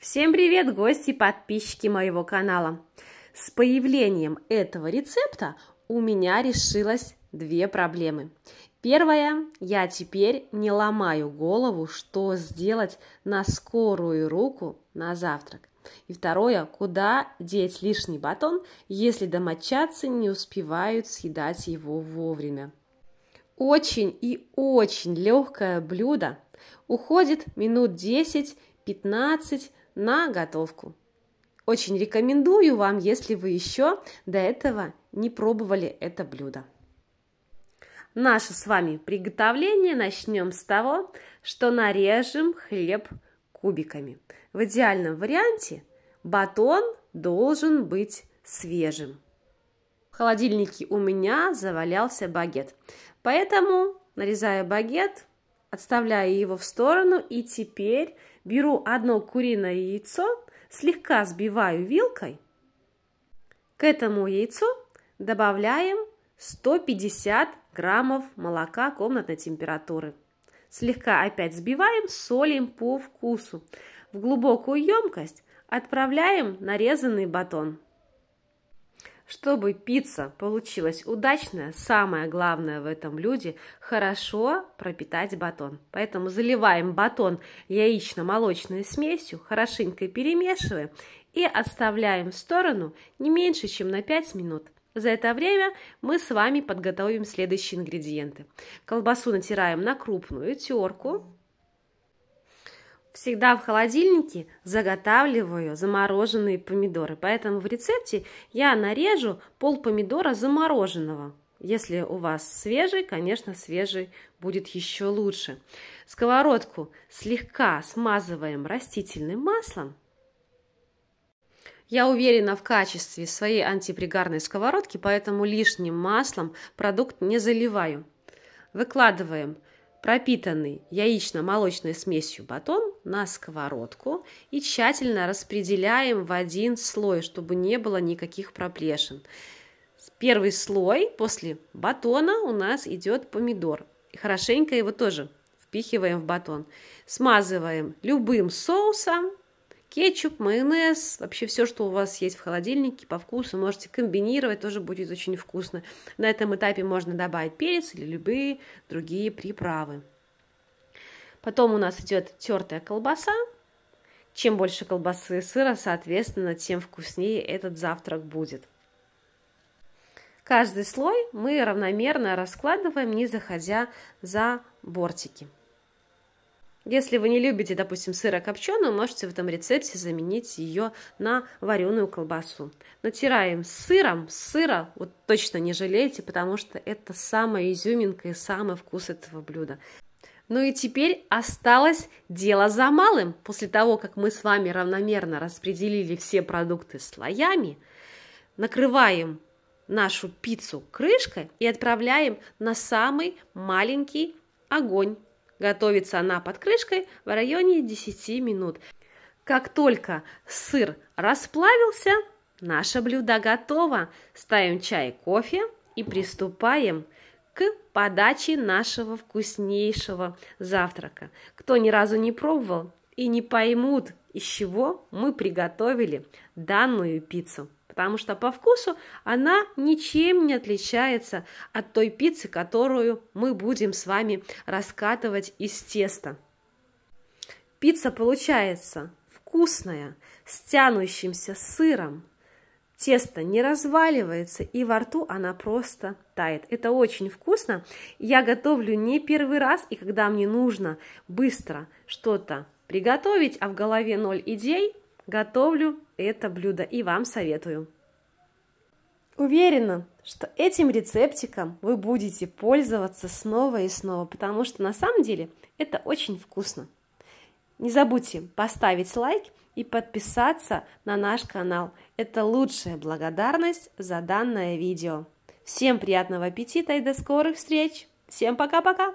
Всем привет, гости и подписчики моего канала! С появлением этого рецепта у меня решилось две проблемы. Первое, я теперь не ломаю голову, что сделать на скорую руку на завтрак. И второе, куда деть лишний батон, если домочадцы не успевают съедать его вовремя. Очень и очень легкое блюдо уходит минут 10-15 на готовку. Очень рекомендую вам, если вы еще до этого не пробовали это блюдо. Наше с вами приготовление начнем с того, что нарежем хлеб кубиками. В идеальном варианте батон должен быть свежим. В холодильнике у меня завалялся багет, поэтому нарезаю багет, отставляю его в сторону и теперь беру одно куриное яйцо, слегка сбиваю вилкой. К этому яйцу добавляем 150 граммов молока комнатной температуры. Слегка опять сбиваем, солим по вкусу. В глубокую емкость отправляем нарезанный батон. Чтобы пицца получилась удачная, самое главное в этом блюде – хорошо пропитать батон. Поэтому заливаем батон яично-молочной смесью, хорошенько перемешиваем и оставляем в сторону не меньше, чем на 5 минут. За это время мы с вами подготовим следующие ингредиенты. Колбасу натираем на крупную терку всегда в холодильнике заготавливаю замороженные помидоры. Поэтому в рецепте я нарежу пол помидора замороженного. Если у вас свежий, конечно, свежий будет еще лучше. Сковородку слегка смазываем растительным маслом. Я уверена в качестве своей антипригарной сковородки, поэтому лишним маслом продукт не заливаю. Выкладываем пропитанный яично-молочной смесью батон на сковородку и тщательно распределяем в один слой, чтобы не было никаких проплешин. Первый слой после батона у нас идет помидор. И хорошенько его тоже впихиваем в батон. Смазываем любым соусом, кетчуп, майонез, вообще все, что у вас есть в холодильнике по вкусу, можете комбинировать, тоже будет очень вкусно. На этом этапе можно добавить перец или любые другие приправы. Потом у нас идет тертая колбаса. Чем больше колбасы и сыра, соответственно, тем вкуснее этот завтрак будет. Каждый слой мы равномерно раскладываем, не заходя за бортики. Если вы не любите, допустим, сыра копченую, можете в этом рецепте заменить ее на вареную колбасу. Натираем сыром, сыра вот точно не жалейте, потому что это самая изюминка и самый вкус этого блюда. Ну и теперь осталось дело за малым. После того, как мы с вами равномерно распределили все продукты слоями, накрываем нашу пиццу крышкой и отправляем на самый маленький огонь. Готовится она под крышкой в районе 10 минут. Как только сыр расплавился, наше блюдо готово. Ставим чай, и кофе и приступаем к подаче нашего вкуснейшего завтрака. Кто ни разу не пробовал и не поймут, из чего мы приготовили данную пиццу потому что по вкусу она ничем не отличается от той пиццы, которую мы будем с вами раскатывать из теста. Пицца получается вкусная, с тянущимся сыром. Тесто не разваливается, и во рту она просто тает. Это очень вкусно. Я готовлю не первый раз, и когда мне нужно быстро что-то приготовить, а в голове ноль идей, Готовлю это блюдо и вам советую. Уверена, что этим рецептиком вы будете пользоваться снова и снова, потому что на самом деле это очень вкусно. Не забудьте поставить лайк и подписаться на наш канал. Это лучшая благодарность за данное видео. Всем приятного аппетита и до скорых встреч! Всем пока-пока!